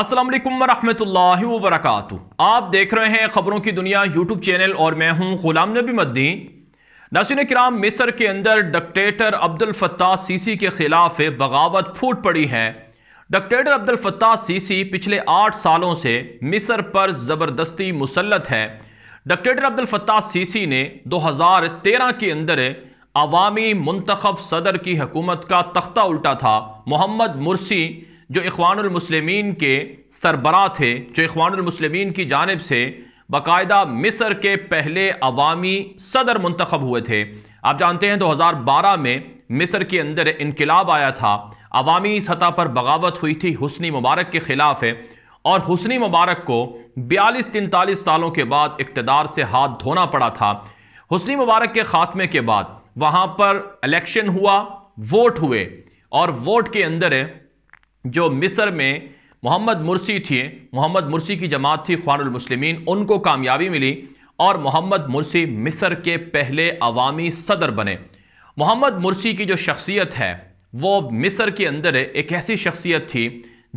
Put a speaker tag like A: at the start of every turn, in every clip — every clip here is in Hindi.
A: असलम वरहमल वरक आप देख रहे हैं ख़बरों की दुनिया यूट्यूब चैनल और मैं हूं गुलाम नबी मद्दीन नसिन कराम मिसर के अंदर डक्टेटर अब्दुल सीसी के ख़िलाफ़ बगावत फूट पड़ी है डक्टेटर अब्दुल सीसी पिछले आठ सालों से मिसर पर ज़बरदस्ती मुसलत है डक्टेटर अब्दुल सीसी ने 2013 के अंदर अवामी मंतखब सदर की हुकूमत का तख्ता उल्टा था मोहम्मद मुरसी जो इखवानमसलिमिन के सरबरा थे जो इखवानमसलिमिन की जानब से बाकायदा मिस्र के पहले अवामी सदर मंतखब हुए थे आप जानते हैं दो हज़ार बारह में मिस्र के अंदर इनकलाब आया था अवामी सतह पर बगावत हुई थी हुसनी मुबारक के ख़िलाफ़ है और हुसनी मुबारक को बयालीस तैंतालीस सालों के बाद इकतदार से हाथ धोना पड़ा था हुसनी मुबारक के ख़ात्मे के बाद वहाँ पर इलेक्शन हुआ वोट हुए और वोट के अंदर जो मिस्र में मोहम्मद मुर्सी थे मोहम्मद मुर्सी की जमात थी ख्वानमसलिमिन उनको कामयाबी मिली और मोहम्मद मुर्सी मिस्र के पहले अवामी सदर बने मोहम्मद मुर्सी की जो शख्सियत है वो मिस्र के अंदर एक ऐसी शख्सियत थी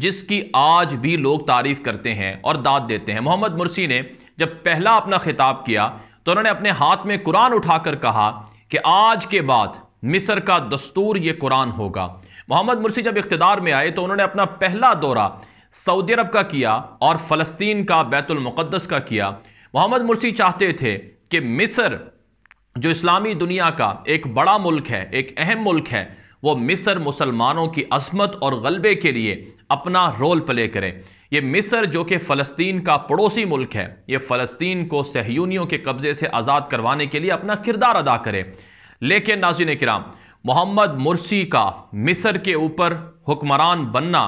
A: जिसकी आज भी लोग तारीफ़ करते हैं और दाद देते हैं मोहम्मद मुर्सी ने जब पहला अपना खिताब किया तो उन्होंने अपने हाथ में कुरान उठाकर कहा कि आज के बाद मिस्र का दस्तूर ये कुरान होगा मोहम्मद मुर्सी जब इकतदार में आए तो उन्होंने अपना पहला दौरा सऊदी अरब का किया और फ़लस्तीन का बैतुलमक़दस का किया मोहम्मद मुर्सी चाहते थे कि मिस्र जो इस्लामी दुनिया का एक बड़ा मुल्क है एक अहम मुल्क है वो मिस्र मुसलमानों की असमत और गलबे के लिए अपना रोल प्ले करें ये मिस्र जो कि फ़लस्तीन का पड़ोसी मुल्क है ये फ़लस्तीन को सहयूनियों के कब्ज़े से आज़ाद करवाने के लिए अपना किरदार अदा करें लेकिन नाजिन कराम मोहम्मद मुर्सी का मिस्र के ऊपर हुक्मरान बनना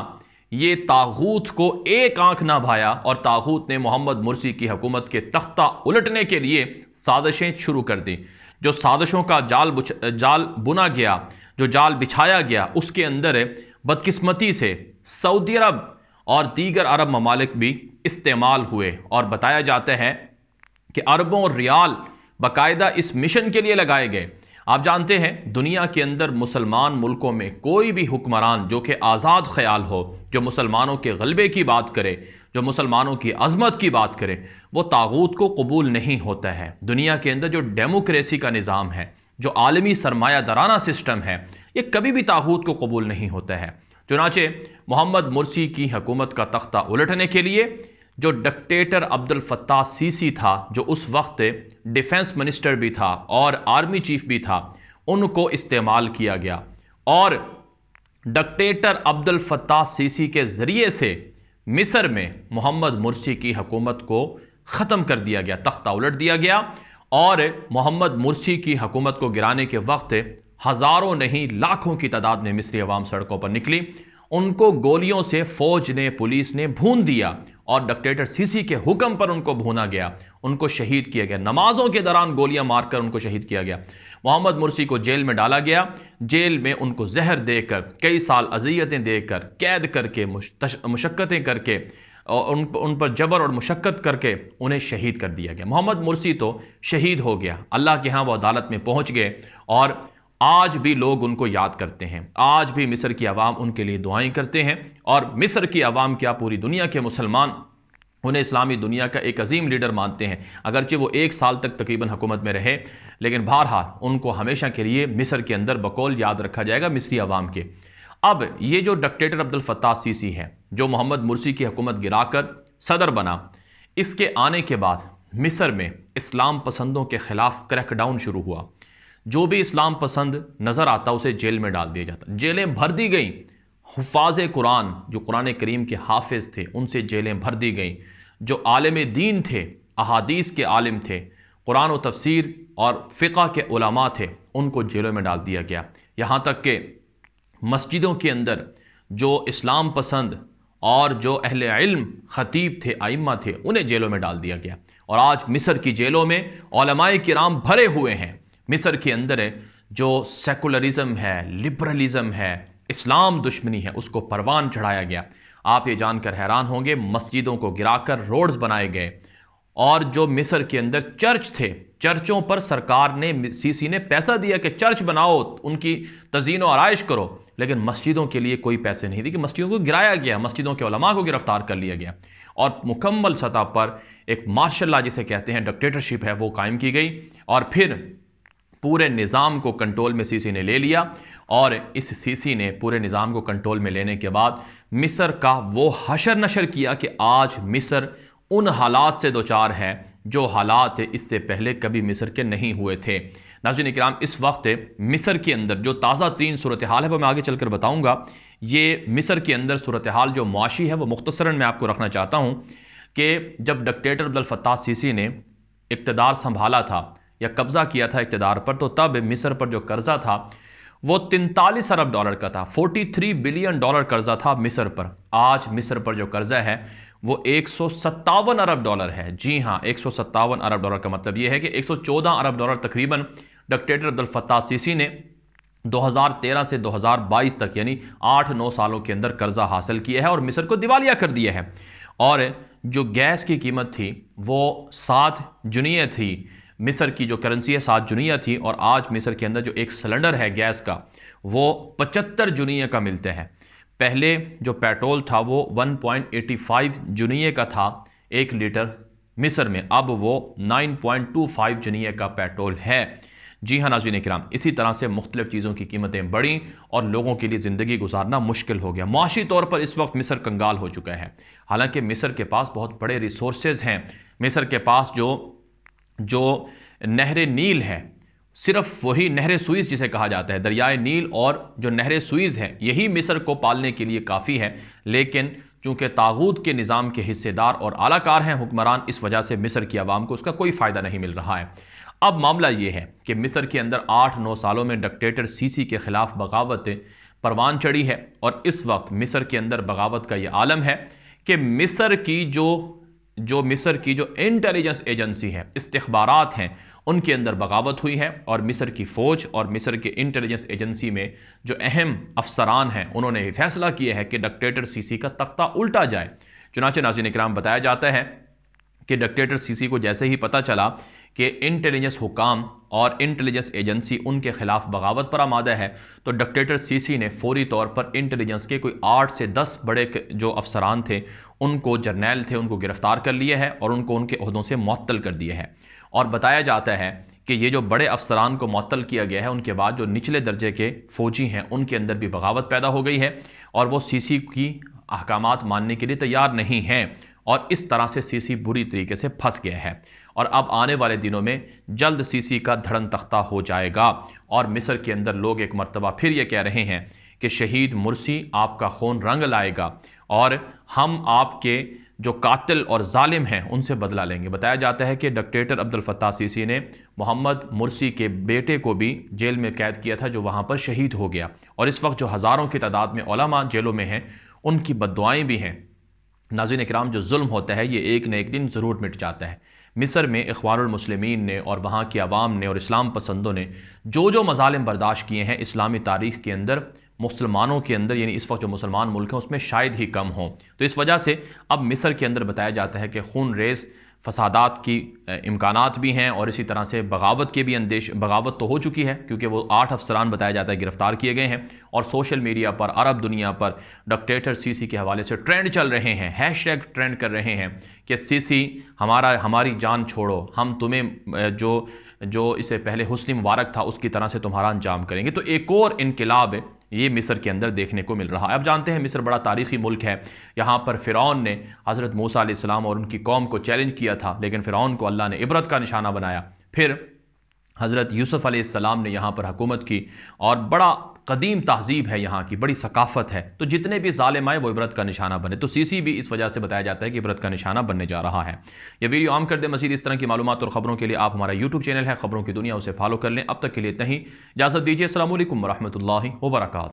A: ये ताहूत को एक आंख ना भाया और ताहूत ने मोहम्मद मुर्सी की हुकूमत के तख्ता उलटने के लिए साजिशें शुरू कर दी जो साजिशों का जाल बुछ जाल बुना गया जो जाल बिछाया गया उसके अंदर बदकिस्मती से सऊदी अरब और दीगर अरब ममालिक भी इस्तेमाल हुए और बताया जाता है कि अरबों रियाल बाकायदा इस मिशन के लिए लगाए गए आप जानते हैं दुनिया के अंदर मुसलमान मुल्कों में कोई भी हुक्मरान जो कि आज़ाद ख्याल हो जो मुसलमानों के गलबे की बात करे जो मुसलमानों की अजमत की बात करे वो तागूत को कबूल नहीं होता है दुनिया के अंदर जो डेमोक्रेसी का निज़ाम है जो आलमी सरमाया दराना सिस्टम है ये कभी भी तागूत को कबूल नहीं होता है चुनाचे मोहम्मद मुरसी की हकूमत का तख्ता उलटने के लिए जो डक्टेटर अब्दुल फत्ता सीसी था जो उस वक्त डिफेंस मिनिस्टर भी था और आर्मी चीफ भी था उनको इस्तेमाल किया गया और डक्टेटर अब्दुल फत्ता सीसी के ज़रिए से मिस्र में मोहम्मद मुर्सी की हकूमत को ख़त्म कर दिया गया तख्ता उलट दिया गया और मोहम्मद मुर्सी की हकूमत को गिराने के वक्त हज़ारों नहीं लाखों की तादाद में मिस्री अवाम सड़कों पर निकली उनको गोलियों से फ़ौज ने पुलिस ने भून दिया और डक्टेटर सीसी के हुक्म पर उनको भूना गया उनको शहीद किया गया नमाजों के दौरान गोलियां मारकर उनको शहीद किया गया मोहम्मद मुर्सी को जेल में डाला गया जेल में उनको जहर देकर कई साल अजियतें देकर कैद करके मुशक्क़तें करके और उन उन पर जबर और मुशक्क़त करके उन्हें शहीद कर दिया गया मोहम्मद मुर्सी तो शहीद हो गया अल्लाह के यहाँ वो अदालत में पहुँच गए और आज भी लोग उनको याद करते हैं आज भी मिस्र की आवाम उनके लिए दुआएं करते हैं और मिस्र की आवाम क्या पूरी दुनिया के मुसलमान उन्हें इस्लामी दुनिया का एक अजीम लीडर मानते हैं अगरचे वो एक साल तक तकरीबन हुकूमत में रहे लेकिन बहरहाल उनको हमेशा के लिए मिस्र के अंदर बकौल याद रखा जाएगा मिस्री आवाम के अब ये जो डक्टेटर अब्दुल फताह सीसी है जो मोहम्मद मुर्सी की हुकूमत गिराकर सदर बना इसके आने के बाद मिस्र में इस्लाम पसंदों के ख़िलाफ़ क्रैकडाउन शुरू हुआ जो भी इस्लाम पसंद नज़र आता उसे जेल में डाल दिया जाता जेलें भर दी गई हफाज कुरान जो कुरान करीम के हाफिज थे उनसे जेलें भर दी गई जो आलम दीन थे अहादीस के आलिम थे कुरान व तफसीर और फ़िका के उलमा थे उनको जेलों में डाल दिया गया यहाँ तक कि मस्जिदों के अंदर जो इस्लाम पसंद और जो अहल इल्म ख़तीब थे आइमा थे उन्हें जेलों में डाल दिया गया और आज मिस्र की जेलों में किराम भरे हुए हैं मिस्र के अंदर है जो सेकुलरिज्म है लिबरलिज्म है इस्लाम दुश्मनी है उसको परवान चढ़ाया गया आप ये जानकर हैरान होंगे मस्जिदों को गिराकर रोड्स बनाए गए और जो मिस्र के अंदर चर्च थे चर्चों पर सरकार ने सीसी ने पैसा दिया कि चर्च बनाओ उनकी तजीन और आयश करो लेकिन मस्जिदों के लिए कोई पैसे नहीं दिए कि मस्जिदों को गिराया गया मस्जिदों के उलमा को गिरफ्तार कर लिया गया और मुकम्मल सतह पर एक मार्शल ला जिसे कहते हैं डिक्टेटरशिप है वो कायम की गई और फिर पूरे निज़ाम को कंट्रोल में सीसी ने ले लिया और इस सीसी ने पूरे निज़ाम को कंट्रोल में लेने के बाद मिस्र का वो हशर नशर किया कि आज मिस्र उन हालात से दो चार है जो हालात इससे पहले कभी मिस्र के नहीं हुए थे नाजिन इक्राम इस वक्त मिस्र के अंदर जो ताज़ा तरीन सूरत हाल है वह मैं आगे चल कर बताऊँगा ये मिस्र के अंदर सूरत हाल जो मुआशी है वह मुख्तसरा मैं आपको रखना चाहता हूँ कि जब डक्टेटर अब्दुल सीसी ने इकतदार संभाला था या कब्ज़ा किया था इकतदार पर तो तब मिस्र पर जो कर्ज़ा था वो तैंतालीस अरब डॉलर का था 43 बिलियन डॉलर कर्जा था मिस्र पर आज मिस्र पर जो कर्जा है वो एक अरब डॉलर है जी हाँ एक अरब डॉलर का मतलब ये है कि 114 अरब डॉलर तकरीबन डिक्टेटर अब्दुल फत्ता सीसी ने 2013 से 2022 तक यानी 8-9 सालों के अंदर कर्जा हासिल किया है और मिस्र को दिवालिया कर दिया है और जो गैस की कीमत थी वो सात जुनिये थी मिस्र की जो करेंसी है सात जुनिया थी और आज मिस्र के अंदर जो एक सिलेंडर है गैस का वो पचहत्तर जुनिया का मिलते हैं पहले जो पेट्रोल था वो 1.85 जुनिए का था एक लीटर मिस्र में अब वो 9.25 जुनिए का पेट्रोल है जी हाँ नाजीन कराम इसी तरह से मुख्तलिफ चीज़ों की कीमतें बढ़ी और लोगों के लिए ज़िंदगी गुजारना मुश्किल हो गया मुशी तौर पर इस वक्त मिस्र कंगाल हो चुका है हालांकि मिस्र के पास बहुत बड़े रिसोर्स हैं मिस्र के पास जो जो नहर नील है सिर्फ वही नहर सुइज़ जिसे कहा जाता है दरियाए नील और जो नहर सुइज़ है यही मिस्र को पालने के लिए काफ़ी है लेकिन चूँकि तागूत के निज़ाम के हिस्सेदार और आलाकार हैं हुक्मरान इस वजह से मिस्र की आवाम को उसका कोई फ़ायदा नहीं मिल रहा है अब मामला ये है कि मिस्र के अंदर आठ नौ सालों में डिक्टेटर सीसी के ख़िलाफ़ बगावत परवान चढ़ी है और इस वक्त मिस्र के अंदर बगावत का ये आलम है कि मिस्र की जो जो मिस्र की जो इंटेलिजेंस एजेंसी है इस्तबार हैं उनके अंदर बगावत हुई है और मिस्र की फ़ौज और मिस्र के इंटेलिजेंस एजेंसी में जो अहम अफसरान हैं उन्होंने ये फैसला किया है कि डक्टेटर सीसी का तख्ता उल्टा जाए चुनाचे नाजिन इक्राम बताया जाता है कि डक्टेटर सीसी को जैसे ही पता चला कि इंटेलिजेंस हुकाम और इंटेलिजेंस एजेंसी उनके खिलाफ बगावत पर आमादा है तो डिक्टेटर सीसी ने फौरी तौर पर इंटेलिजेंस के कोई आठ से दस बड़े जो अफसरान थे उनको जर्नैल थे उनको गिरफ्तार कर लिया है और उनको उनके अहदों से मअतल कर दिए है और बताया जाता है कि ये जो बड़े अफसरान को मअतल किया गया है उनके बाद जो निचले दर्जे के फ़ौजी हैं उनके अंदर भी बगावत पैदा हो गई है और वो सीसी की अहकाम मानने के लिए तैयार नहीं हैं और इस तरह से सीसी बुरी तरीके से फंस गया है और अब आने वाले दिनों में जल्द सीसी का धड़न तख्ता हो जाएगा और मिस्र के अंदर लोग एक मरतबा फिर ये कह रहे हैं कि शहीद मुर्सी आपका खून रंग लाएगा और हम आपके जो कातिल और जालिम हैं उनसे बदला लेंगे बताया जाता है कि डिक्टेटर अब्दुल फत्ताह सीसी ने मोहम्मद मुर्सी के बेटे को भी जेल में कैद किया था जो वहाँ पर शहीद हो गया और इस वक्त जो हज़ारों की तादाद में ओलमा जेलों में हैं उनकी बदवाएँ भी हैं नाजिन कराम जो जुल्म होता है ये एक न एक दिन ज़रूर मिट जाता है मिस्र में अखबारमसलमिन ने और वहाँ की आवाम ने और इस्लाम पसंदों ने जो जो मजालम बर्दाश्त किए हैं इस्लामी तारीख़ के अंदर मुसलमानों के अंदर यानी इस वक्त जो मुसलमान मुल्क हैं उसमें शायद ही कम हों तो इस वजह से अब मिस्र के अंदर बताया जाता है कि खून रेज़ फसादात की इम्कान भी हैं और इसी तरह से बगावत के भी अंदेश बगावत तो हो चुकी है क्योंकि वो आठ अफसरान बताया जाता है गिरफ़्तार किए गए हैं और सोशल मीडिया पर अरब दुनिया पर डॉक्टेटर सीसी के हवाले से ट्रेंड चल रहे हैं हैश टैग ट्रेंड कर रहे हैं कि सीसी हमारा हमारी जान छोड़ो हम तुम्हें जो जो इससे पहले हुसन मुबारक था उसकी तरह से तुम्हारा अंजाम करेंगे तो एक और इनकलाब ये मिस्र के अंदर देखने को मिल रहा है अब जानते हैं मिस्र बड़ा तारीखी मुल्क है यहाँ पर फ़िरौन ने हज़रत मूसा अलैहिस्सलाम और उनकी कौम को चैलेंज किया था लेकिन फ़िरौन को अल्लाह ने इबरत का निशाना बनाया फिर हज़रत यूसुफ़ ने यहाँ पर हुकूमत की और बड़ा कदीम तहजीब है यहाँ की बड़ी सकाफत है तो जितने भी ालिम आए वो इबरत का निशाना बने तो सीसी भी इस वजह से बताया जाता है कि इबरत का निशाना बनने जा रहा है यह वीडियो आम कर दे मजीद इस तरह की मालूम और खबरों के लिए आप हमारा यूट्यूब चैनल है खबरों की दुनिया उसे फॉलो कर लें अब तक के लिए इतना ही इजाज़त दीजिए असल वरहमल वर्क